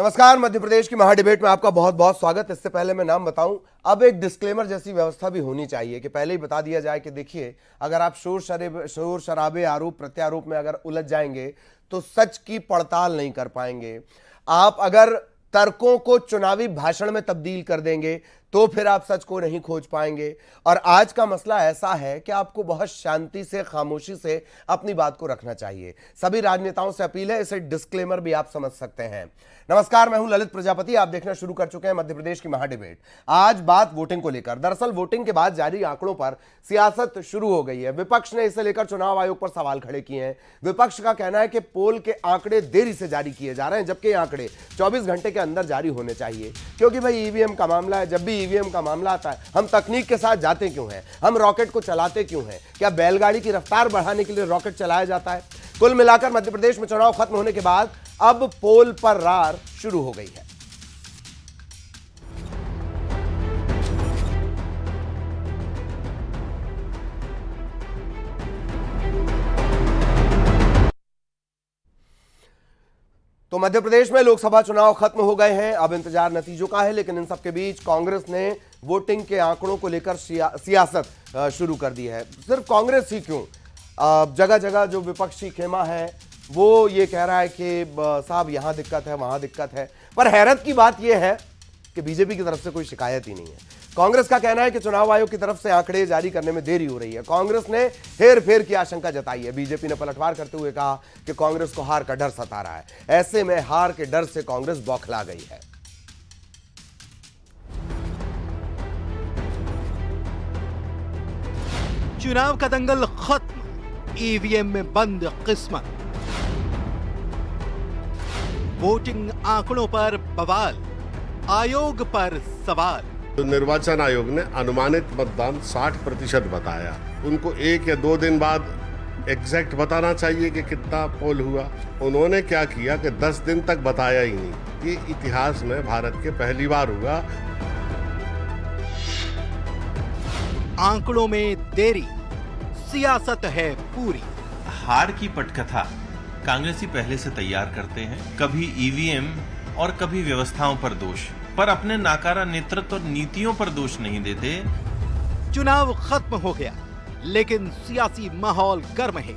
नमस्कार मध्य प्रदेश की महाडिबेट में आपका बहुत बहुत स्वागत इससे पहले मैं नाम बताऊं अब एक डिस्क्लेमर जैसी व्यवस्था भी होनी चाहिए कि पहले ही बता दिया जाए कि देखिए अगर आप शोर शराब शोर शराबे आरोप प्रत्यारोप में अगर उलझ जाएंगे तो सच की पड़ताल नहीं कर पाएंगे आप अगर तर्कों को चुनावी भाषण में तब्दील कर देंगे तो फिर आप सच को नहीं खोज पाएंगे और आज का मसला ऐसा है कि आपको बहुत शांति से खामोशी से अपनी बात को रखना चाहिए सभी राजनेताओं से अपील है इसे डिस्क्लेमर भी आप समझ सकते हैं नमस्कार मैं हूं ललित प्रजापति आप देखना शुरू कर चुके हैं मध्य प्रदेश की महाडिबेट आज बात वोटिंग को लेकर दरअसल वोटिंग के बाद जारी आंकड़ों पर सियासत शुरू हो गई है विपक्ष ने इसे लेकर चुनाव आयोग पर सवाल खड़े किए हैं विपक्ष का कहना है कि पोल के आंकड़े देरी से जारी किए जा रहे हैं जबकि आंकड़े चौबीस घंटे के अंदर जारी होने चाहिए क्योंकि भाई ईवीएम का मामला है जब भी ईवीएम का मामला आता है हम तकनीक के साथ जाते क्यों हैं हम रॉकेट को चलाते क्यों हैं क्या बैलगाड़ी की रफ्तार बढ़ाने के लिए रॉकेट चलाया जाता है कुल मिलाकर मध्य प्रदेश में चुनाव खत्म होने के बाद अब पोल पर रार शुरू हो गई है तो मध्य प्रदेश में लोकसभा चुनाव खत्म हो गए हैं अब इंतजार नतीजों का है लेकिन इन सबके बीच कांग्रेस ने वोटिंग के आंकड़ों को लेकर सियासत शुरू कर दी है सिर्फ कांग्रेस ही क्यों जगह जगह जो विपक्षी खेमा है वो ये कह रहा है कि साहब यहाँ दिक्कत है वहाँ दिक्कत है पर हैरत की बात यह है कि बीजेपी की तरफ से कोई शिकायत ही नहीं है कांग्रेस का कहना है कि चुनाव आयोग की तरफ से आंकड़े जारी करने में देरी हो रही है कांग्रेस ने हेर फेर की आशंका जताई है बीजेपी ने पलटवार करते हुए कहा कि कांग्रेस को हार का डर सता रहा है ऐसे में हार के डर से कांग्रेस बौखला गई है चुनाव का दंगल खत्म ईवीएम में बंद किस्मत वोटिंग आंकड़ों पर बवाल आयोग पर सवाल तो निर्वाचन आयोग ने अनुमानित मतदान 60 प्रतिशत बताया उनको एक या दो दिन बाद एग्जैक्ट बताना चाहिए कि कितना पोल हुआ उन्होंने क्या किया कि 10 दिन तक बताया ही नहीं ये इतिहास में भारत के पहली बार हुआ आंकड़ों में देरी सियासत है पूरी हार की पटकथा कांग्रेसी पहले से तैयार करते हैं कभी ईवीएम e और कभी व्यवस्थाओं पर दोष पर अपने नाकारा नेतृत्व और नीतियों पर दोष नहीं देते चुनाव खत्म हो गया लेकिन सियासी माहौल गर्म है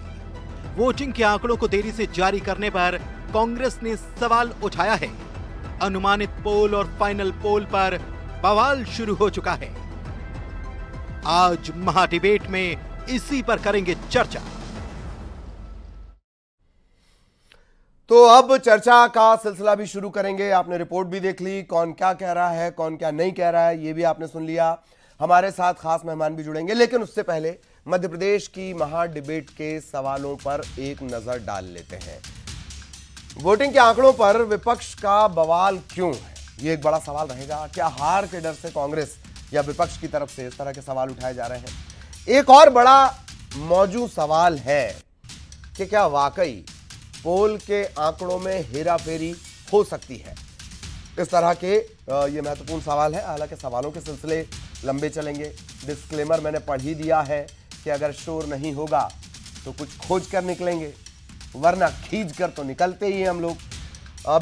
वोटिंग के आंकड़ों को देरी से जारी करने पर कांग्रेस ने सवाल उठाया है अनुमानित पोल और फाइनल पोल पर बवाल शुरू हो चुका है आज महाडिबेट में इसी पर करेंगे चर्चा तो अब चर्चा का सिलसिला भी शुरू करेंगे आपने रिपोर्ट भी देख ली कौन क्या कह रहा है कौन क्या नहीं कह रहा है ये भी आपने सुन लिया हमारे साथ खास मेहमान भी जुड़ेंगे लेकिन उससे पहले मध्य प्रदेश की महा डिबेट के सवालों पर एक नजर डाल लेते हैं वोटिंग के आंकड़ों पर विपक्ष का बवाल क्यों है ये एक बड़ा सवाल रहेगा क्या हार के डर से कांग्रेस या विपक्ष की तरफ से इस तरह के सवाल उठाए जा रहे हैं एक और बड़ा मौजूद सवाल है कि क्या वाकई पोल के आंकड़ों में हेरा फेरी हो सकती है इस तरह के ये महत्वपूर्ण सवाल है हालांकि सवालों के सिलसिले लंबे चलेंगे डिस्क्लेमर मैंने पढ़ ही दिया है कि अगर शोर नहीं होगा तो कुछ खोज कर निकलेंगे वरना खींच कर तो निकलते ही हम लोग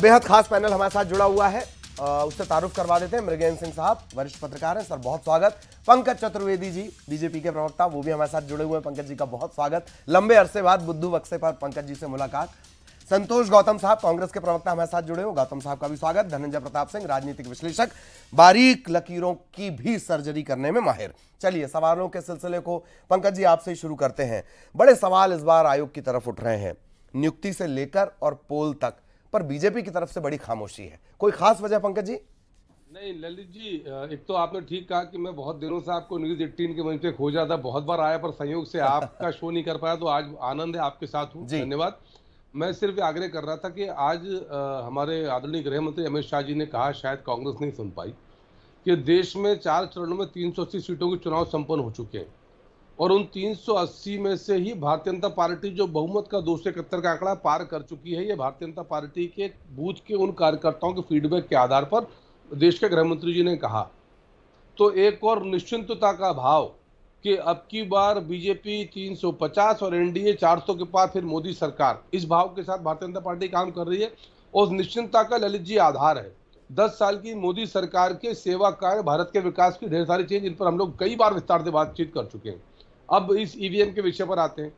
बेहद खास पैनल हमारे साथ जुड़ा हुआ है उससे तारुफ करवा देते हैं मृगेंद्र सिंह साहब वरिष्ठ पत्रकार हैं सर बहुत स्वागत पंकज चतुर्वेदी जी बीजेपी के प्रवक्ता वो भी हमारे साथ जुड़े हुए हैं पंकज जी का बहुत स्वागत लंबे अरसे बाद बुद्धू बक्से पर पंकज जी से मुलाकात संतोष गौतम साहब कांग्रेस के प्रवक्ता हमारे साथ जुड़े हो गौतम साहब का भी स्वागत धनंजय प्रताप सिंह राजनीतिक विश्लेषक बारीक लकीरों की भी सर्जरी करने में माहिर चलिए सवालों के सिलसिले को पंकज जी आपसे शुरू करते हैं बड़े सवाल इस बार आयोग की तरफ उठ रहे हैं नियुक्ति से लेकर और पोल तक पर बीजेपी की तरफ से बड़ी खामोशी है कोई खास वजह पंकज जी नहीं ललित जी एक तो आपने ठीक कहा कि मैं बहुत दिनों से आपको न्यूज एट्टीन के मंच पे खोजा था बहुत बार आया पर संयोग से आपका शो नहीं कर पाया तो आज आनंद है आपके साथ हूँ धन्यवाद मैं सिर्फ आग्रह कर रहा था कि आज आ, हमारे आदरणीय गृह मंत्री अमित शाह जी ने कहा शायद कांग्रेस नहीं सुन पाई कि देश में चार चरणों में तीन सीटों के चुनाव संपन्न हो चुके हैं और उन 380 में से ही भारतीय जनता पार्टी जो बहुमत का दो का आंकड़ा पार कर चुकी है ये भारतीय जनता पार्टी के बूथ के उन कार्यकर्ताओं के फीडबैक के आधार पर देश के गृह मंत्री जी ने कहा तो एक और निश्चिंतता का भाव कि अब की बार बीजेपी 350 और एनडीए 400 के पास फिर मोदी सरकार इस भाव के साथ भारतीय जनता पार्टी काम कर रही है और निश्चिंता का ललित जी आधार है दस साल की मोदी सरकार के सेवा कार्य भारत के विकास की ढेर सारी चीज इन पर हम लोग कई बार विस्तार से बातचीत कर चुके हैं अब इस ईवीएम e के विषय पर आते हैं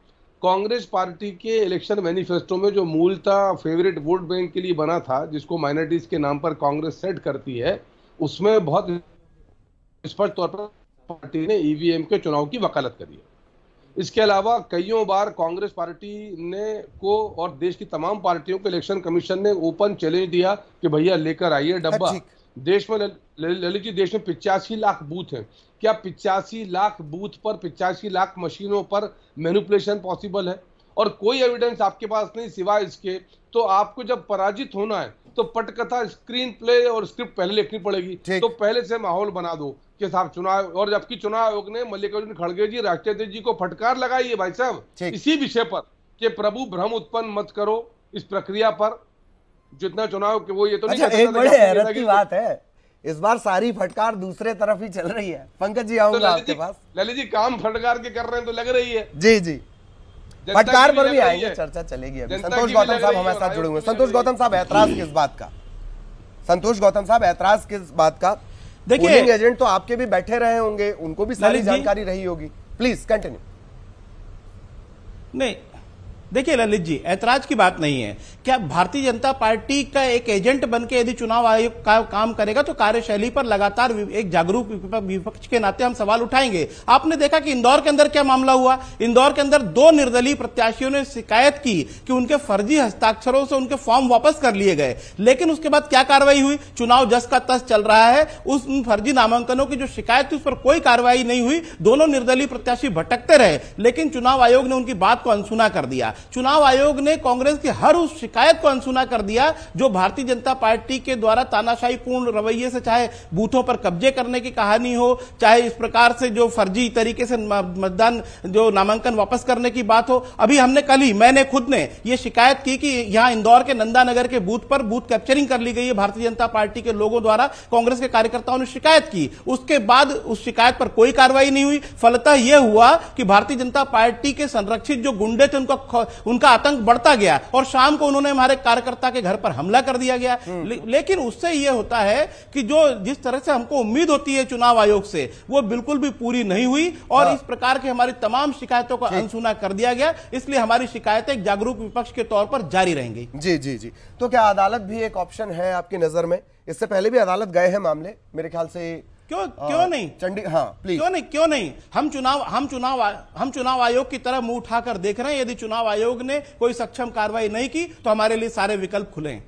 कांग्रेस पार्टी के इलेक्शन मैनिफेस्टो में जो मूलतः फेवरेट वोट बैंक के लिए बना था जिसको माइनॉरिटीज के नाम पर कांग्रेस सेट करती है उसमें बहुत स्पष्ट तौर पर पार्टी ने ईवीएम e के चुनाव की वकालत करी है इसके अलावा कईयों बार कांग्रेस पार्टी ने को और देश की तमाम पार्टियों को इलेक्शन कमीशन ने ओपन चैलेंज दिया कि भैया लेकर आइए डब्बा अच्छा, देश में ललित जी देश में पिचासी लाख बूथ हैं क्या पिचासी लाख बूथ पर पिचासी लाख मशीनों पर मैनुपलेशन पॉसिबल है और कोई एविडेंस आपके पास नहीं सिवाय इसके तो आपको जब पराजित होना है तो पटकथा स्क्रीन प्ले और स्क्रिप्ट पहले लिखनी पड़ेगी तो पहले से माहौल बना दो कि साहब चुनाव और जबकि चुनाव आयोग ने मल्लिकार्जुन खड़गे जी राष्ट्रीय जी को फटकार लगाई है भाई साहब इसी विषय पर कि प्रभु भ्रम उत्पन्न मत करो इस प्रक्रिया पर जितना चुनाव के वो ये तो अच्छा, नहीं एक बड़े हैरत की बात है इस बार सारी फटकार दूसरे तरफ ही चल रही है पंकज जी तो आऊंगा आपके पास ललित जी काम फटकार के कर रहे हैं तो लग रही है जी जी पटकार पर भी तो आएंगे चर्चा चलेगी अभी संतोष गौतम साहब तो हमारे साथ जुड़े हुए संतोष गौतम साहब ऐतराज हम्म। किस बात का संतोष गौतम साहब ऐतराज किस बात का देखिए एजेंट तो आपके भी बैठे रहे होंगे उनको भी सारी जानकारी रही होगी प्लीज कंटिन्यू नहीं देखिए ललित जी ऐतराज की बात नहीं है क्या भारतीय जनता पार्टी का एक एजेंट बन के यदि चुनाव आयोग का काम करेगा तो कार्यशैली पर लगातार एक जागरूक विपक्ष के नाते हम सवाल उठाएंगे आपने देखा कि इंदौर के अंदर क्या मामला हुआ इंदौर के अंदर दो निर्दलीय प्रत्याशियों ने शिकायत की कि उनके फर्जी हस्ताक्षरों से उनके फॉर्म वापस कर लिए गए लेकिन उसके बाद क्या कार्रवाई हुई चुनाव जस का तस चल रहा है उस फर्जी नामांकनों की जो शिकायत थी उस पर कोई कार्रवाई नहीं हुई दोनों निर्दलीय प्रत्याशी भटकते रहे लेकिन चुनाव आयोग ने उनकी बात को अनसुना कर दिया चुनाव आयोग ने कांग्रेस की हर उस शिकायत को अनसुना कर दिया जो भारतीय जनता पार्टी के द्वारा तानाशाही पूर्ण रवैये से चाहे बूथों पर कब्जे करने की कहानी हो चाहे इस प्रकार से जो फर्जी तरीके से मतदान जो नामांकन वापस करने की बात हो अभी हमने कल ही मैंने खुद ने यह शिकायत की कि यहां इंदौर के नंदा नगर के बूथ पर बूथ कैप्चरिंग कर ली गई है भारतीय जनता पार्टी के लोगों द्वारा कांग्रेस के कार्यकर्ताओं ने शिकायत की उसके बाद उस शिकायत पर कोई कार्रवाई नहीं हुई फलता यह हुआ कि भारतीय जनता पार्टी के संरक्षित जो गुंडे थे उनका उनका आतंक बढ़ता गया और शाम को उन्होंने हमारे कार्यकर्ता के घर पर हमला कर दिया गया हम्म। ले, लेकिन उससे यह होता है कि जो जिस तरह से हमको उम्मीद होती है चुनाव आयोग से वो बिल्कुल भी पूरी नहीं हुई और हाँ। इस प्रकार की हमारी तमाम शिकायतों को अनसुना कर दिया गया इसलिए हमारी शिकायतें जागरूक विपक्ष के तौर पर जारी रहेंगी जी जी जी तो क्या अदालत भी एक ऑप्शन है आपकी नजर में इससे पहले भी अदालत गए हैं मामले मेरे ख्याल से क्यों हाँ, क्यों नहीं चंडी हाँ प्लीज क्यों नहीं क्यों नहीं हम चुनाव हम चुनाव हम चुनाव आयोग की तरफ मुंह उठाकर देख रहे हैं यदि चुनाव आयोग ने कोई सक्षम कार्रवाई नहीं की तो हमारे लिए सारे विकल्प खुले हैं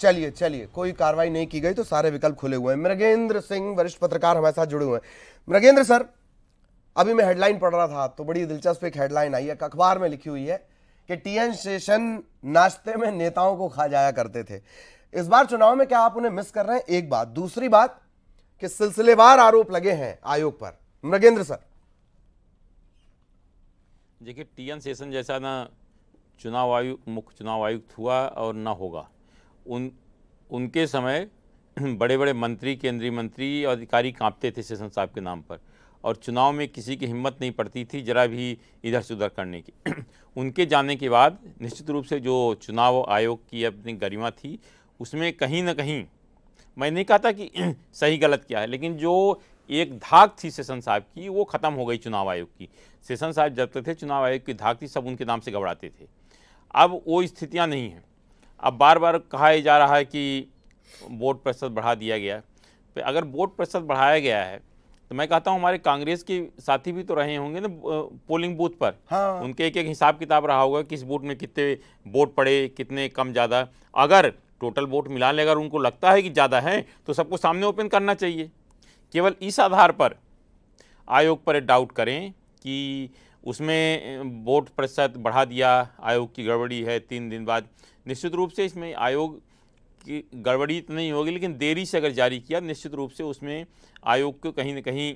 चलिए चलिए कोई कार्रवाई नहीं की गई तो सारे विकल्प खुले हुए हैं मृगेंद्र सिंह वरिष्ठ पत्रकार हमारे साथ जुड़े हुए हैं मृगेंद्र सर अभी मैं हेडलाइन पढ़ रहा था तो बड़ी दिलचस्प एक हेडलाइन आई है अखबार में लिखी हुई है कि टीएन शेषन नाश्ते में नेताओं को खा जाया करते थे इस बार चुनाव में क्या आप उन्हें मिस कर रहे हैं एक बात दूसरी बात कि सिलसिलेवार आरोप लगे हैं आयोग पर नगेंद्र सर देखिए टीएन सेशन जैसा ना चुनाव आयुक्त मुख्य चुनाव आयुक्त हुआ और ना होगा उन उनके समय बड़े बड़े मंत्री केंद्रीय मंत्री और अधिकारी कांपते थे सेशन साहब के नाम पर और चुनाव में किसी की हिम्मत नहीं पड़ती थी ज़रा भी इधर से उधर करने की उनके जाने के बाद निश्चित रूप से जो चुनाव आयोग की अपनी गरिमा थी उसमें कहीं ना कहीं मैं नहीं कहा था कि सही गलत क्या है लेकिन जो एक धाक थी सेशन साहब की वो ख़त्म हो गई चुनाव आयोग की सेशन साहब जब तक थे चुनाव आयोग की धाक थी सब उनके नाम से घबराते थे अब वो स्थितियाँ नहीं हैं अब बार बार कहा जा रहा है कि वोट प्रतिशत बढ़ा दिया गया तो अगर वोट प्रतिशत बढ़ाया गया है तो मैं कहता हूँ हमारे कांग्रेस के साथी भी तो रहे होंगे ना पोलिंग बूथ पर हाँ। उनके एक एक हिसाब किताब रहा होगा किस बूथ में कितने वोट पड़े कितने कम ज़्यादा अगर टोटल वोट मिला ले अगर उनको लगता है कि ज़्यादा है तो सबको सामने ओपन करना चाहिए केवल इस आधार पर आयोग पर डाउट करें कि उसमें वोट प्रतिशत बढ़ा दिया आयोग की गड़बड़ी है तीन दिन बाद निश्चित रूप से इसमें आयोग की गड़बड़ी तो नहीं होगी लेकिन देरी से अगर जारी किया निश्चित रूप से उसमें आयोग को कहीं ना कहीं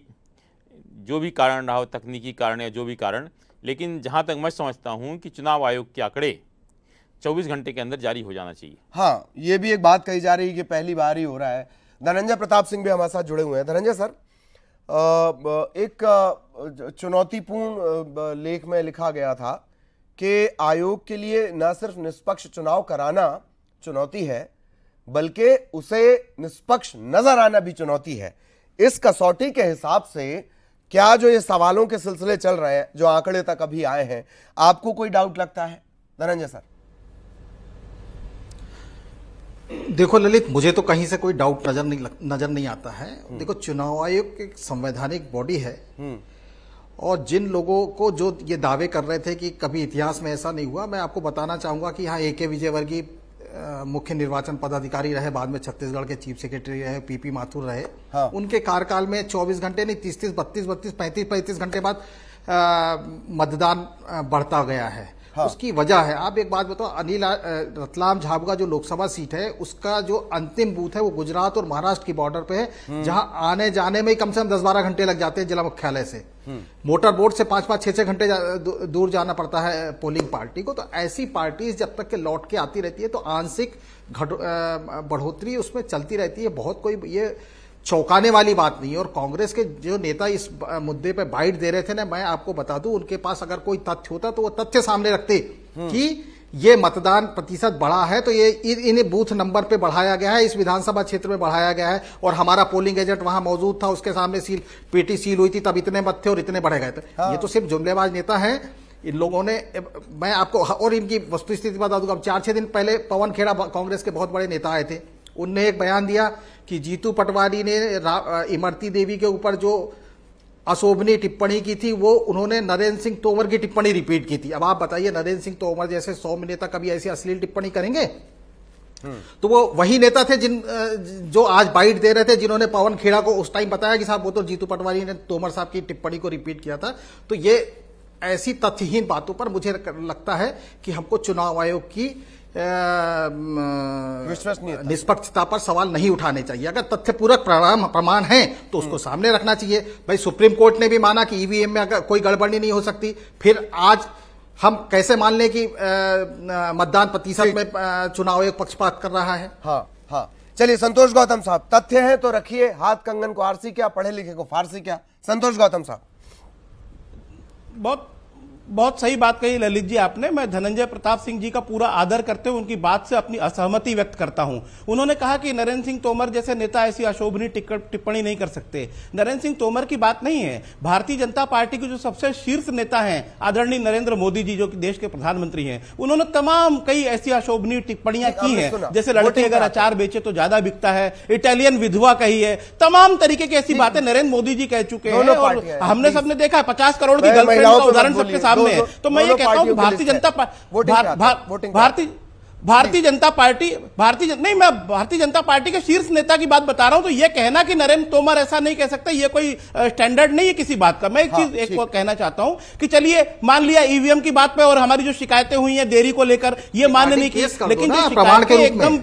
जो भी कारण रहा हो तकनीकी कारण या जो भी कारण लेकिन जहाँ तक मैं समझता हूँ कि चुनाव आयोग के आंकड़े 24 घंटे के अंदर जारी हो जाना चाहिए हाँ ये भी एक बात कही जा रही है कि पहली बार ही हो रहा है धनंजय प्रताप सिंह भी हमारे साथ जुड़े हुए हैं धनंजय सर एक चुनौतीपूर्ण लेख में लिखा गया था कि आयोग के लिए न सिर्फ निष्पक्ष चुनाव कराना चुनौती है बल्कि उसे निष्पक्ष नजर आना भी चुनौती है इस कसौटी के हिसाब से क्या जो ये सवालों के सिलसिले चल रहे हैं जो आंकड़े तक अभी आए हैं आपको कोई डाउट लगता है धनंजय सर देखो ललित मुझे तो कहीं से कोई डाउट नजर नहीं नजर नहीं आता है हम्म। देखो चुनाव आयोग एक संवैधानिक बॉडी है हम्म। और जिन लोगों को जो ये दावे कर रहे थे कि कभी इतिहास में ऐसा नहीं हुआ मैं आपको बताना चाहूंगा कि हाँ ए के विजयवर्गीय मुख्य निर्वाचन पदाधिकारी रहे बाद में छत्तीसगढ़ के चीफ सेक्रेटरी रहे पीपी माथुर रहे हाँ। उनके कार्यकाल में 24 घंटे नहीं 30 तीस बत्तीस बत्तीस पैंतीस पैंतीस घंटे बाद मतदान बढ़ता गया है हाँ। उसकी वजह है आप एक बात बताओ अनिल रतलाम झाबुआ जो लोकसभा सीट है उसका जो अंतिम बूथ है वो गुजरात और महाराष्ट्र की बॉर्डर पे है हम्म। जहां आने जाने में कम से कम दस बारह घंटे लग जाते हैं जिला मुख्यालय से हम्म। मोटर बोर्ड से पांच पांच छह छह घंटे दूर जाना पड़ता है पोलिंग पार्टी को तो ऐसी पार्टीज जब तक के लौट के आती रहती है तो आंशिक बढ़ोतरी उसमें चलती रहती है बहुत कोई ये चौंकाने वाली बात नहीं है और कांग्रेस के जो नेता इस मुद्दे पर बाइट दे रहे थे ना मैं आपको बता दूं उनके पास अगर कोई तथ्य होता तो वो तथ्य सामने रखते हम्म। कि ये मतदान प्रतिशत बढ़ा है तो ये इन बूथ नंबर पे बढ़ाया गया है इस विधानसभा क्षेत्र में बढ़ाया गया है और हमारा पोलिंग एजेंट वहां मौजूद था उसके सामने सील पेटी सील हुई थी तब इतने मत थे और इतने बढ़े गए थे हाँ। ये तो सिर्फ जुमलेबाज नेता है इन लोगों ने मैं आपको हाँ, और इनकी वस्तु स्थिति बता दूंगा चार छह दिन पहले पवन खेड़ा कांग्रेस के बहुत बड़े नेता आए थे उनने एक बयान दिया कि जीतू पटवारी ने इमरती देवी के ऊपर जो अशोभनीय टिप्पणी की थी वो उन्होंने नरेंद्र सिंह तोमर की टिप्पणी रिपीट की थी अब आप बताइए नरेंद्र सिंह तोमर जैसे सौ नेता कभी ऐसी अश्लील टिप्पणी करेंगे हम्म। तो वो वही नेता थे जिन जो आज बाइट दे रहे थे जिन्होंने पवन खेड़ा को उस टाइम बताया कि साहब वो तो जीतू पटवारी ने तोमर साहब की टिप्पणी को रिपीट किया था तो ये ऐसी तथ्यहीन बातों पर मुझे लगता है कि हमको चुनाव आयोग की विश्वसनीय निष्पक्षता पर सवाल नहीं उठाने चाहिए अगर तथ्य पूरक प्रमाण है तो उसको सामने रखना चाहिए भाई सुप्रीम कोर्ट ने भी माना कि ईवीएम e में अगर कोई गड़बड़ी नहीं हो सकती फिर आज हम कैसे मान लें कि मतदान प्रतिशत में चुनाव एक पक्षपात कर रहा है हाँ हाँ चलिए संतोष गौतम साहब तथ्य है तो रखिए हाथ कंगन को आरसी क्या पढ़े लिखे को फारसी क्या संतोष गौतम साहब बहुत बहुत सही बात कही ललित जी आपने मैं धनंजय प्रताप सिंह जी का पूरा आदर करते हुए उनकी बात से अपनी असहमति व्यक्त करता हूं उन्होंने कहा कि नरेंद्र सिंह तोमर जैसे नेता ऐसी अशोभनी टिप्पणी नहीं कर सकते नरेंद्र सिंह तोमर की बात नहीं है भारतीय जनता पार्टी के जो सबसे शीर्ष नेता है आदरणीय नरेंद्र मोदी जी जो की देश के प्रधानमंत्री है उन्होंने तमाम कई ऐसी अशोभनीय टिप्पणियां की हैं जैसे लड़के अगर अचार बेचे तो ज्यादा बिकता है इटालियन विधवा कही है तमाम तरीके की ऐसी बातें नरेंद्र मोदी जी कह चुके हैं हमने सबने देखा है पचास करोड़ की गलत उदाहरण सबके साथ सामने है तो मैं ये कहता हूँ भारतीय जनता पार्टी भारतीय भारतीय जनता पार्टी भारतीय जन, नहीं मैं भारतीय जनता पार्टी के शीर्ष नेता की बात बता रहा हूं तो यह कहना कि नरेंद्र तोमर ऐसा नहीं कह सकता यह कोई स्टैंडर्ड नहीं है किसी बात का मैं एक हाँ, चीज एक कहना चाहता हूं कि चलिए मान लिया ईवीएम की बात पे और हमारी जो शिकायतें हुई हैं देरी को लेकर यह मान्य नहीं की लेकिन एकदम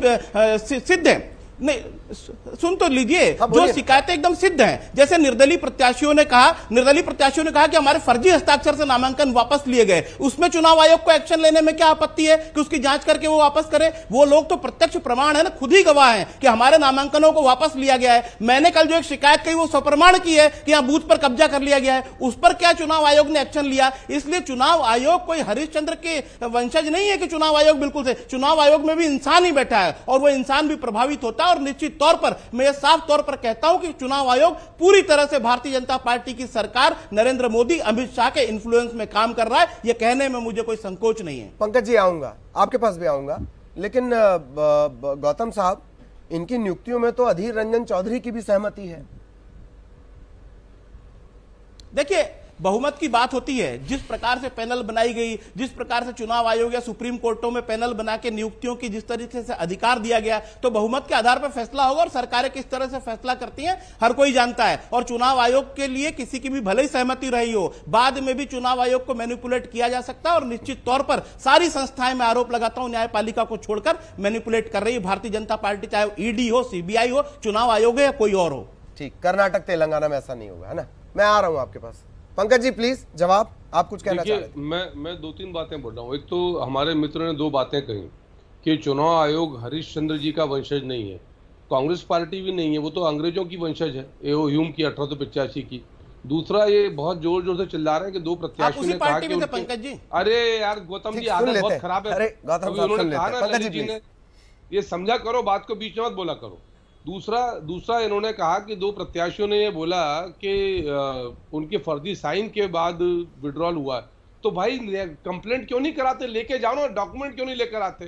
सिद्ध है नहीं सुन तो लीजिए हाँ, जो शिकायतें एकदम सिद्ध हैं जैसे निर्दलीय प्रत्याशियों ने कहा निर्दलीय प्रत्याशियों ने कहा कि हमारे फर्जी हस्ताक्षर से नामांकन वापस लिए गए उसमें चुनाव आयोग को एक्शन लेने में क्या आपत्ति है कि उसकी जांच करके वो वापस करे वो लोग तो प्रत्यक्ष प्रमाण है ना खुद ही गवाह है कि हमारे नामांकनों को वापस लिया गया है मैंने कल जो एक शिकायत कही वो सप्रमाण की है कि यहाँ बूथ पर कब्जा कर लिया गया है उस पर क्या चुनाव आयोग ने एक्शन लिया इसलिए चुनाव आयोग कोई हरिश्चंद्र के वंशज नहीं है कि चुनाव आयोग बिल्कुल से चुनाव आयोग में भी इंसान ही बैठा है और वो इंसान भी प्रभावित होता है और निश्चित तौर पर मैं साफ तौर पर कहता हूं कि चुनाव आयोग पूरी तरह से भारतीय जनता पार्टी की सरकार नरेंद्र मोदी अमित शाह के इन्फ्लुएंस में काम कर रहा है यह कहने में मुझे कोई संकोच नहीं है पंकज जी आऊंगा आपके पास भी आऊंगा लेकिन गौतम साहब इनकी नियुक्तियों में तो अधीर रंजन चौधरी की भी सहमति है देखिए बहुमत की बात होती है जिस प्रकार से पैनल बनाई गई जिस प्रकार से चुनाव आयोग या सुप्रीम कोर्टों में पैनल बना के नियुक्तियों की जिस तरीके से अधिकार दिया गया तो बहुमत के आधार पर फैसला होगा और सरकारें किस तरह से फैसला करती हैं हर कोई जानता है और चुनाव आयोग के लिए किसी की भी भले ही सहमति रही हो बाद में भी चुनाव आयोग को मैनिपुलेट किया जा सकता है और निश्चित तौर पर सारी संस्थाएं मैं आरोप लगाता हूं न्यायपालिका को छोड़कर मैनिपुलेट कर रही है भारतीय जनता पार्टी चाहे ईडी e हो सीबीआई हो चुनाव आयोग हो या कोई और हो ठीक कर्नाटक तेलंगाना में ऐसा नहीं होगा है ना मैं आ रहा हूं आपके पास पंकज जी प्लीज जवाब आप कुछ कहना चाहते मैं मैं दो तीन बातें बोल रहा हूँ एक तो हमारे मित्र ने दो बातें कही कि चुनाव आयोग हरीश चंद्र जी का वंशज नहीं है कांग्रेस पार्टी भी नहीं है वो तो अंग्रेजों की वंशज है ए ओ ह्यूम की अठारह सौ पिचासी की दूसरा ये बहुत जोर जोर से चिल्ला रहे हैं कि दो प्रत्याशी ने कहा कि पंकज जी अरे यार गौतम जी आदत बहुत खराब है अरे गौतम जी ने ये समझा करो बात को बीच में मत बोला करो दूसरा दूसरा इन्होंने कहा कि दो प्रत्याशियों ने ये बोला कि उनके फर्जी साइन के बाद विड्रॉल हुआ तो भाई कंप्लेंट क्यों नहीं कराते लेके जाओ ना डॉक्यूमेंट क्यों नहीं लेकर आते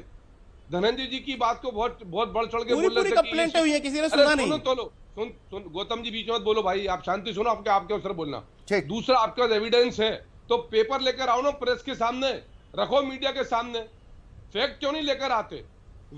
धनंजय जी की बात को बहुत बहुत बढ़ चढ़ के बोल रहे कंप्लेंट किसी ने सुना नहीं तो सुन सुन गौतम जी बीच में बोलो भाई आप शांति सुनो आपके आपके अवसर बोलना दूसरा आपके पास एविडेंस है तो पेपर लेकर आओ ना प्रेस के सामने रखो मीडिया के सामने फैक्ट क्यों नहीं लेकर आते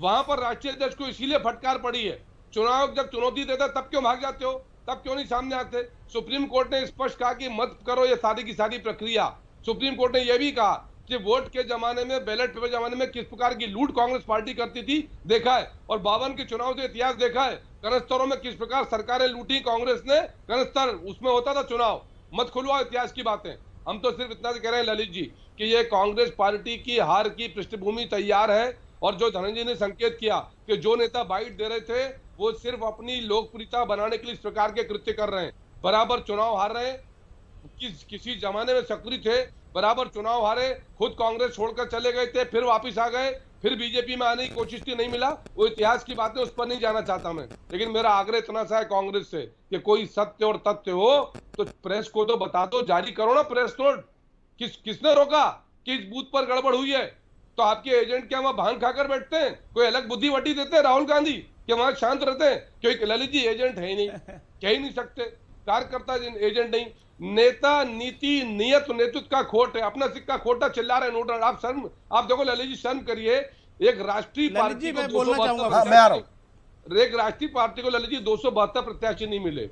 वहां पर राष्ट्रीय अध्यक्ष को इसीलिए फटकार पड़ी है चुनाव जब चुनौती देता तब क्यों भाग जाते हो तब क्यों नहीं सामने आते सुप्रीम कोर्ट ने स्पष्ट कहा कि मत करो ये सारी की सारी प्रक्रिया सुप्रीम कोर्ट ने यह भी कहा कि वोट के जमाने में बैलेट पेपर जमाने में किस प्रकार की लूट कांग्रेस पार्टी करती थी देखा है और बावन के चुनाव से इतिहास देखा है कनस्तरों में किस प्रकार सरकारें लूटी कांग्रेस ने कनस्तर उसमें होता था चुनाव मत खुलवाओ इतिहास की बातें हम तो सिर्फ इतना कह रहे हैं ललित जी कि ये कांग्रेस पार्टी की हार की पृष्ठभूमि तैयार है और जो धनंजय ने संकेत किया कि जो नेता बाइट दे रहे थे वो सिर्फ अपनी लोकप्रियता बनाने के लिए इस प्रकार के कृत्य कर रहे हैं बराबर चुनाव हार रहे किस किसी जमाने में सक्रिय थे बराबर चुनाव हारे खुद कांग्रेस छोड़कर चले गए थे फिर वापस आ गए फिर बीजेपी में आने की कोशिश की नहीं मिला वो इतिहास की बात है उस पर नहीं जाना चाहता मैं लेकिन मेरा आग्रह इतना सा है कांग्रेस से कि कोई सत्य और तथ्य हो तो प्रेस को तो बता दो जारी करो ना प्रेस नोट किस किसने रोका किस बूथ पर गड़बड़ हुई है तो आपके एजेंट क्या वहां भांग खाकर बैठते हैं कोई अलग बुद्धि वटी देते हैं राहुल गांधी कि हम आज शांत रहते हैं क्योंकि ललित जी एजेंट है ही नहीं कह ही नहीं सकते कार्यकर्ता एजेंट नहीं नेता नीति नियत नेतृत्व का खोट है अपना सिक्का खोटा चिल्ला रहे नोट आप शर्म आप देखो ललित जी शर्म करिए एक राष्ट्रीय पार्टी को सौ बहत्तर हाँ, एक राष्ट्रीय पार्टी को ललित जी दो प्रत्याशी नहीं मिले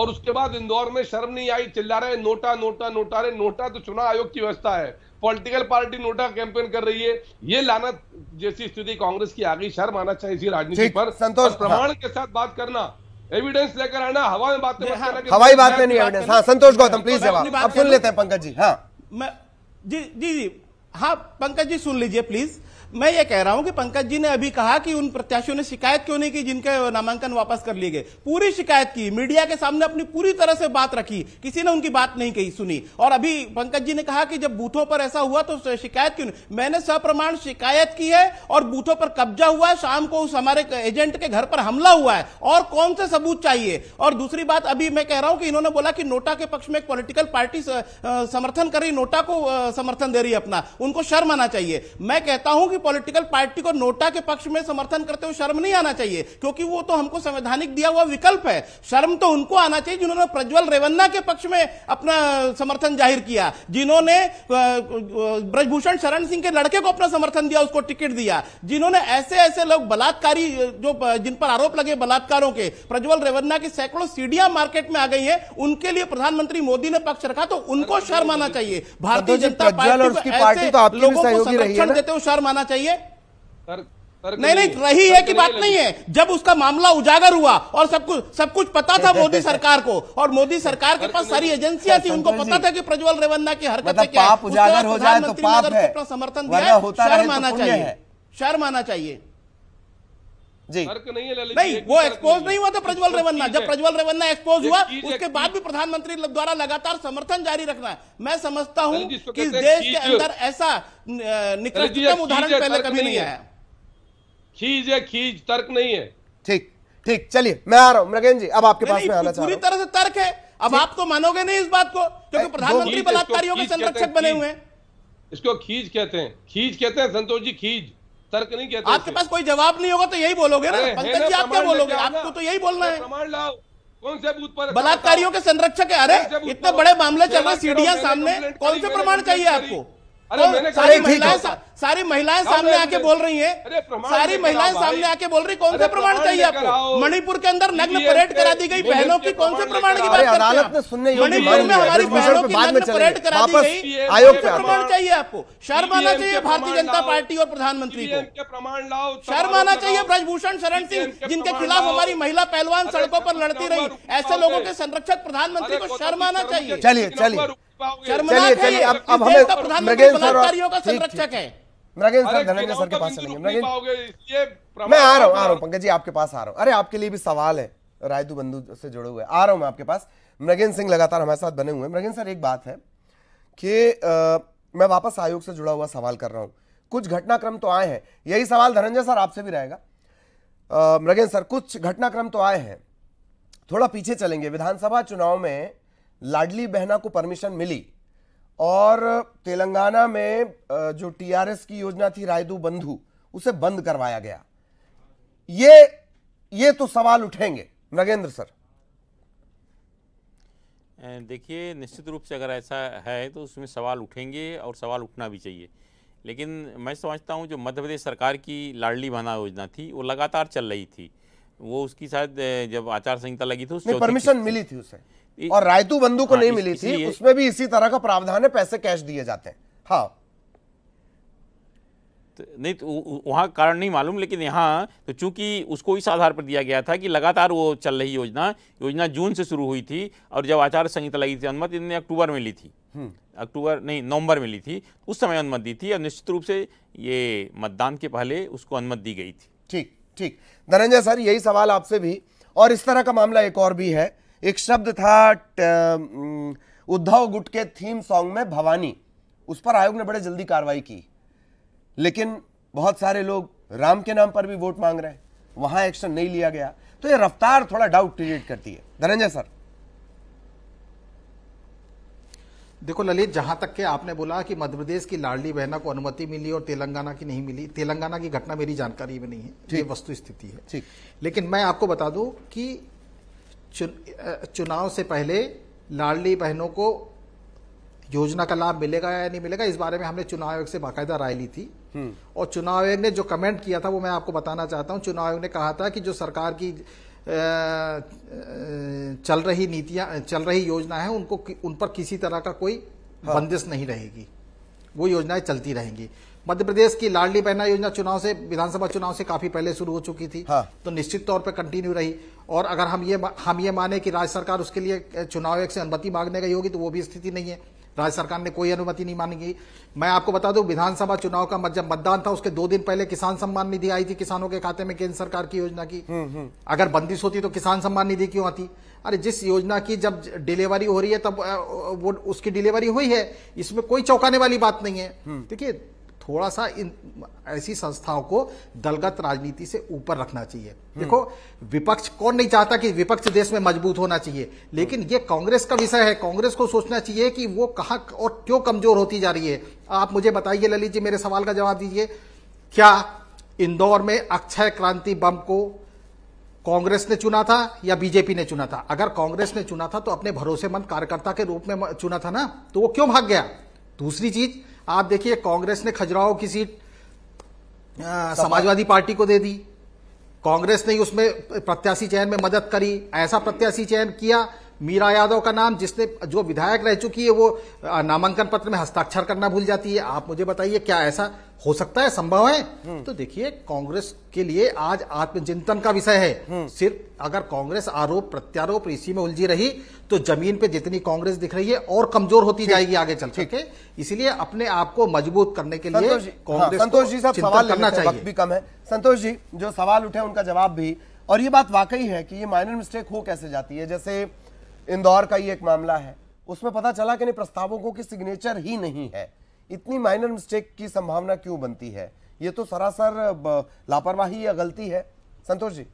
और उसके बाद इंदौर में शर्म नहीं आई चिल्ला रहे नोटा नोटा नोटा रहे नोटा तो चुनाव आयोग की व्यवस्था है पॉलिटिकल पार्टी नोटा कैंपेन कर रही है ये लानत जैसी स्थिति कांग्रेस की आ गई शर्म आना चाहिए इसी राजनीति पर संतोष प्रमाण के साथ बात करना एविडेंस लेकर आना हवा में बात हवाई बात में नहीं एविडेंस संतोष गौतम प्लीज जवाब सुन लेते हैं पंकज जी हाँ जी जी जी हाँ पंकज जी सुन लीजिए प्लीज मैं ये कह रहा हूं कि पंकज जी ने अभी कहा कि उन प्रत्याशियों ने शिकायत क्यों नहीं की जिनके नामांकन वापस कर लिए गए पूरी शिकायत की मीडिया के सामने अपनी पूरी तरह से बात रखी किसी ने उनकी बात नहीं कही सुनी और अभी पंकज जी ने कहा कि जब बूथों पर ऐसा हुआ तो शिकायत क्यों नहीं मैंने सप्रमाण शिकायत की है और बूथों पर कब्जा हुआ है शाम को उस हमारे एजेंट के घर पर हमला हुआ है और कौन से सबूत चाहिए और दूसरी बात अभी मैं कह रहा हूं कि इन्होंने बोला कि नोटा के पक्ष में एक पॉलिटिकल पार्टी समर्थन कर रही नोटा को समर्थन दे रही है अपना उनको शर्म आना चाहिए मैं कहता हूं कि भी पॉलिटिकल पार्टी को नोटा के पक्ष में समर्थन करते हुए शर्म नहीं आना चाहिए क्योंकि वो तो हमको संवैधानिक दिया हुआ विकल्प है शर्म तो उनको आना चाहिए जिन्होंने प्रज्वल रेवन्ना के पक्ष में अपना समर्थन जाहिर किया जिन्होंने ब्रजभूषण शरण सिंह के लड़के को अपना समर्थन दिया उसको टिकट दिया जिन्होंने ऐसे ऐसे लोग बलात्कारी जो जिन पर आरोप लगे बलात्कारों के प्रज्वल रेवन्ना की सैकड़ों सीढ़ियां मार्केट में आ गई है उनके लिए प्रधानमंत्री मोदी ने पक्ष रखा तो उनको शर्म आना चाहिए भारतीय जनता पार्टी तो आपकी लोगों को संरक्षण देते हुए शर्म आना चाहिए तर, तर नहीं नहीं रही है कि बात नहीं है जब उसका मामला उजागर हुआ और सब कुछ सब कुछ पता था मोदी सरकार को और मोदी सरकार के पास सारी एजेंसियां थी उनको पता था कि प्रज्वल रेवन्ना की हरकत मतलब क्या है उजागर हो जाए तो पाप है समर्थन दिया तो शर्म आना चाहिए शर्म आना चाहिए जी नहीं है नहीं वो एक्सपोज नहीं हुआ था प्रज्वल रेवन्ना जब प्रज्वल रेवन्ना एक्सपोज हुआ उसके बाद भी प्रधानमंत्री द्वारा लगातार समर्थन जारी रखना मैं समझता हूं कि देश के अंदर ऐसा निकृष्टतम उदाहरण पहले कभी नहीं आया खीज है खीज तर्क नहीं है ठीक ठीक चलिए मैं आ रहा हूं मृगेंद्र जी अब आपके पास में आना पूरी तरह से तर्क है अब आप तो मानोगे नहीं इस बात को क्योंकि प्रधानमंत्री बलात्कारियों के संरक्षक बने हुए हैं इसको खीज कहते हैं खीज कहते हैं संतोष जी खीज तर्क नहीं कहते आपके पास कोई जवाब नहीं होगा तो यही बोलोगे ना पंकज जी आप क्या बोलोगे आपको तो यही बोलना है कौन से बूथ पर बलात्कारियों के संरक्षक है अरे इतने बड़े मामले चल रहे सीढ़िया सामने कौन से प्रमाण चाहिए आपको सारी महिलाएं सारी महिलाएं सामने आके बोल रही हैं सारी महिलाएं सामने आके बोल रही कौन से प्रमाण चाहिए आपको मणिपुर के अंदर नग्न परेड करा दी गई बहनों की कौन से प्रमाण की बात अदालत में सुनने मणिपुर में हमारी बहनों की नग्न परेड करा दी गई आयोग प्रमाण चाहिए आपको शर्म आना चाहिए भारतीय जनता पार्टी और प्रधानमंत्री को प्रमाण लाओ शर्म आना चाहिए ब्रजभूषण शरण सिंह जिनके खिलाफ हमारी महिला पहलवान सड़कों पर लड़ती रही ऐसे लोगों के संरक्षक प्रधानमंत्री को तो शर्म आना चाहिए चलिए चलिए चलिए चलिए अब अब हमें मृगेंद्र सर और संरक्षक है मृगेश सर धनंजय सर के पास चलेंगे मैं आ रहा हूँ आ रहा हूँ पंकज जी आपके पास आ रहा हूँ अरे आपके लिए भी सवाल है रायदू बंधु से जुड़े हुए आ रहा हूँ मैं आपके पास मृगेंद्र सिंह लगातार हमारे साथ बने हुए हैं मृगेंद्र सर एक बात है कि मैं वापस आयोग से जुड़ा हुआ सवाल कर रहा हूँ कुछ घटनाक्रम तो आए हैं यही सवाल धनंजय सर आपसे भी रहेगा मृगेंद्र सर कुछ घटनाक्रम तो आए हैं थोड़ा पीछे चलेंगे विधानसभा चुनाव में लाडली बहना को परमिशन मिली और तेलंगाना में जो टीआरएस की योजना थी रायदू बंधु उसे बंद करवाया गया ये ये तो सवाल उठेंगे नगेंद्र सर देखिए निश्चित रूप से अगर ऐसा है तो उसमें सवाल उठेंगे और सवाल उठना भी चाहिए लेकिन मैं समझता हूँ जो मध्य प्रदेश सरकार की लाडली बहना योजना थी वो लगातार चल रही थी वो उसकी शायद जब आचार संहिता लगी थी उस परमिशन मिली थी उसे और रायतु बंधु को हाँ, नहीं मिली थी उसमें भी इसी तरह का प्रावधान है पैसे कैश दिए जाते हैं हाँ तो नहीं तो वहाँ कारण नहीं मालूम लेकिन यहाँ तो चूंकि उसको इस आधार पर दिया गया था कि लगातार वो चल रही योजना योजना जून से शुरू हुई थी और जब आचार संहिता लगी थी अनुमति इन्होंने अक्टूबर में ली थी हम्म। अक्टूबर नहीं नवंबर में ली थी उस समय अनुमति दी थी और निश्चित रूप से ये मतदान के पहले उसको अनुमति दी गई थी ठीक ठीक धनंजय सर यही सवाल आपसे भी और इस तरह का मामला एक और भी है एक शब्द था उद्धव गुट के थीम सॉन्ग में भवानी उस पर आयोग ने बड़े जल्दी कार्रवाई की लेकिन बहुत सारे लोग राम के नाम पर भी वोट मांग रहे हैं वहां एक्शन नहीं लिया गया तो ये रफ्तार थोड़ा डाउट क्रिएट करती है धनंजय सर देखो ललित जहां तक के आपने बोला कि मध्यप्रदेश की लाडली बहना को अनुमति मिली और तेलंगाना की नहीं मिली तेलंगाना की घटना मेरी जानकारी में नहीं है ये वस्तु स्थिति है लेकिन मैं आपको बता दूं कि चुन, चुनाव से पहले लाडली बहनों को योजना का लाभ मिलेगा या नहीं मिलेगा इस बारे में हमने चुनाव आयोग से बाकायदा राय ली थी हम्म। और चुनाव आयोग ने जो कमेंट किया था वो मैं आपको बताना चाहता हूँ चुनाव आयोग ने कहा था कि जो सरकार की चल रही नीतियां चल रही योजना है उनको उन पर किसी तरह का कोई हाँ। बंदिश नहीं रहेगी वो योजनाएं चलती रहेंगी मध्य प्रदेश की लाडली बहना योजना चुनाव से विधानसभा चुनाव से काफी पहले शुरू हो चुकी थी हाँ। तो निश्चित तौर पर कंटिन्यू रही और अगर हम ये हम ये माने कि राज्य सरकार उसके लिए चुनाव एक से अनुमति मांगने गई होगी तो वो भी स्थिति नहीं है राज्य सरकार ने कोई अनुमति नहीं मांगी मैं आपको बता दूं विधानसभा चुनाव का जब मतदान था उसके दो दिन पहले किसान सम्मान निधि आई थी किसानों के खाते में केंद्र सरकार की योजना की हम्म, हम्म। अगर बंदिश होती तो किसान सम्मान निधि क्यों आती अरे जिस योजना की जब डिलीवरी हो रही है तब वो उसकी डिलीवरी हुई है इसमें कोई चौंकाने वाली बात नहीं है हम्म। देखिए थोड़ा सा इन ऐसी संस्थाओं को दलगत राजनीति से ऊपर रखना चाहिए देखो विपक्ष कौन नहीं चाहता कि विपक्ष देश में मजबूत होना चाहिए लेकिन ये कांग्रेस का विषय है कांग्रेस को सोचना चाहिए कि वो कहा और क्यों कमजोर होती जा रही है आप मुझे बताइए ललित जी मेरे सवाल का जवाब दीजिए क्या इंदौर में अक्षय क्रांति बम को कांग्रेस ने चुना था या बीजेपी ने चुना था अगर कांग्रेस ने चुना था तो अपने भरोसेमंद कार्यकर्ता के रूप में चुना था ना तो वो क्यों भाग गया दूसरी चीज आप देखिए कांग्रेस ने खजुराहो की सीट समाजवादी पार्टी को दे दी कांग्रेस ने उसमें प्रत्याशी चयन में मदद करी ऐसा प्रत्याशी चयन किया मीरा यादव का नाम जिसने जो विधायक रह चुकी है वो नामांकन पत्र में हस्ताक्षर करना भूल जाती है आप मुझे बताइए क्या ऐसा हो सकता है संभव है तो देखिए कांग्रेस के लिए आज आत्मचिंतन का विषय है सिर्फ अगर कांग्रेस आरोप प्रत्यारोप इसी में उलझी रही तो जमीन पे जितनी कांग्रेस दिख रही है और कमजोर होती जाएगी आगे चल के इसीलिए अपने आप को मजबूत करने के लिए कांग्रेस संतोष जी हाँ, साहब सवाल करना चाहिए वक्त भी कम है संतोष जी जो सवाल उठे उनका जवाब भी और ये बात वाकई है कि ये माइनर मिस्टेक हो कैसे जाती है जैसे इंदौर का ये एक मामला है उसमें पता चला कि प्रस्तावों को की सिग्नेचर ही नहीं है इतनी माइनर मिस्टेक की संभावना क्यों बनती है ये तो सरासर लापरवाही या गलती है संतोष जी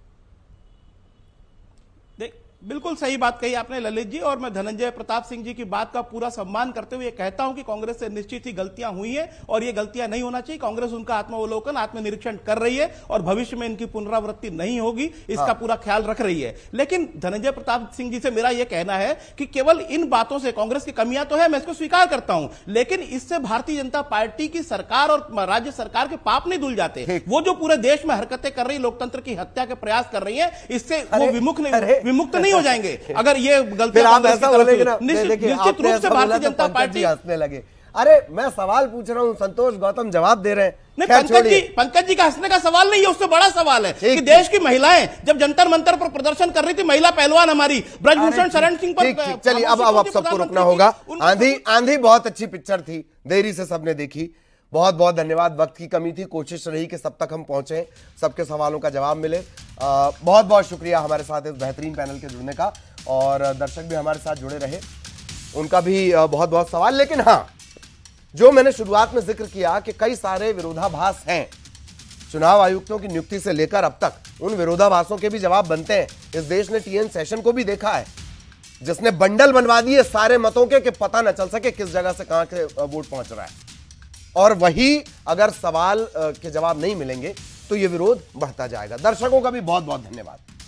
देख बिल्कुल सही बात कही आपने ललित जी और मैं धनंजय प्रताप सिंह जी की बात का पूरा सम्मान करते हुए कहता हूं कि कांग्रेस से निश्चित ही गलतियां हुई हैं और ये गलतियां नहीं होना चाहिए कांग्रेस उनका आत्मावलोकन आत्मनिरीक्षण कर रही है और भविष्य में इनकी पुनरावृत्ति नहीं होगी इसका हाँ। पूरा ख्याल रख रही है लेकिन धनंजय प्रताप सिंह जी से मेरा यह कहना है कि केवल इन बातों से कांग्रेस की कमियां तो है मैं इसको स्वीकार करता हूं लेकिन इससे भारतीय जनता पार्टी की सरकार और राज्य सरकार के पाप नहीं धुल जाते वो जो पूरे देश में हरकतें कर रही लोकतंत्र की हत्या के प्रयास कर रही है इससे वो विमुख नहीं विमुक्त नहीं नहीं हो जाएंगे अगर ये गलत तो भारतीय तो जनता पार्टी हंसने लगे अरे मैं सवाल पूछ रहा हूँ संतोष गौतम जवाब दे रहे हैं पंकज जी पंकज जी का हंसने का सवाल नहीं है उससे बड़ा सवाल है कि देश की महिलाएं जब जंतर मंतर पर प्रदर्शन कर रही थी महिला पहलवान हमारी ब्रजभूषण शरण सिंह पर चलिए अब अब सबको रुकना होगा आंधी आंधी बहुत अच्छी पिक्चर थी देरी से सबने देखी बहुत बहुत धन्यवाद वक्त की कमी थी कोशिश रही कि सब तक हम पहुंचे सबके सवालों का जवाब मिले आ, बहुत बहुत शुक्रिया हमारे साथ इस बेहतरीन पैनल के जुड़ने का और दर्शक भी हमारे साथ जुड़े रहे उनका भी बहुत बहुत सवाल लेकिन हाँ जो मैंने शुरुआत में जिक्र किया कि कई सारे विरोधाभास हैं चुनाव आयुक्तों की नियुक्ति से लेकर अब तक उन विरोधाभासों के भी जवाब बनते हैं इस देश ने टीएन सेशन को भी देखा है जिसने बंडल बनवा दिए सारे मतों के कि पता न चल सके किस जगह से कहां के वोट पहुंच रहा है और वही अगर सवाल के जवाब नहीं मिलेंगे तो ये विरोध बढ़ता जाएगा दर्शकों का भी बहुत बहुत धन्यवाद